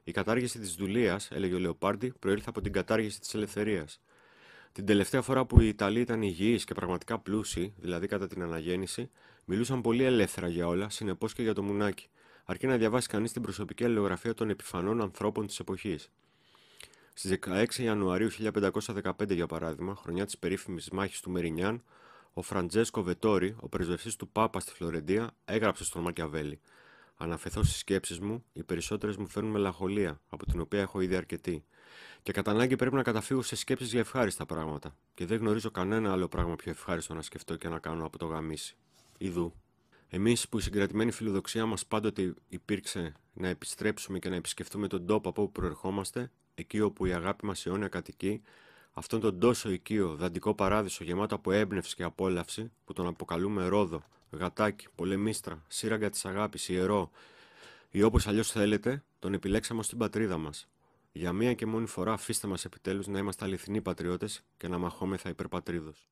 Η κατάργηση της δουλείας, έλεγε ο Λεοπάρντι, προήλθε από την κατάργηση της ελευθερίας. Την τελευταία φορά που οι Ιταλοί ήταν υγιείς και πραγματικά πλούσιοι, δηλαδή κατά την αναγέννηση, μιλούσαν πολύ ελεύθερα για όλα, συνεπώς και για το μουνάκι, αρκεί να διαβάσει κανείς την προσωπική αλληλογραφία των επιφανών ανθρώπων της εποχής. Στις 16 Ιανουαρίου 1515 για παράδειγμα, χρονιά της περίφημης μάχης του Μερινιάν, ο Φραντζέσκο Βετόρι, ο πρεσβευτής του Πάπα στη Φλωρεντία, έγραψε στον Μακιαβέλη. Αναφεθώ στις σκέψεις μου, οι περισσότερες μου φέρνουν μελαγχολία, από την οποία έχω ήδη αρκετή. Και κατά ανάγκη πρέπει να καταφύγω σε σκέψεις για ευχάριστα πράγματα. Και δεν γνωρίζω κανένα άλλο πράγμα πιο ευχάριστο να σκεφτώ και να κάνω από το γαμίσι. Ιδού. Εμείς που η συγκρατημένη φιλοδοξία μας πάντοτε υπήρξε να επιστρέψουμε και να επισκεφτούμε τον τόπο από όπου προερχόμαστε, εκεί όπου η αγάπη μας αιώνια κατοικεί, αυτόν τον τόσο οικείο, δαντικό παράδεισο γεμάτο από έμπνευση και απόλαυση, που τον αποκαλούμε Ρόδο, Γατάκι, Πολεμίστρα, Σύραγγα της Αγάπης, Ιερό, ή όπως αλλιώς θέλετε, τον επιλέξαμε στην πατρίδα μας. Για μία και μόνη φορά αφήστε μας επιτέλους να είμαστε αληθινοί πατριώτες και να μαχόμεθα υπερπατρίδος.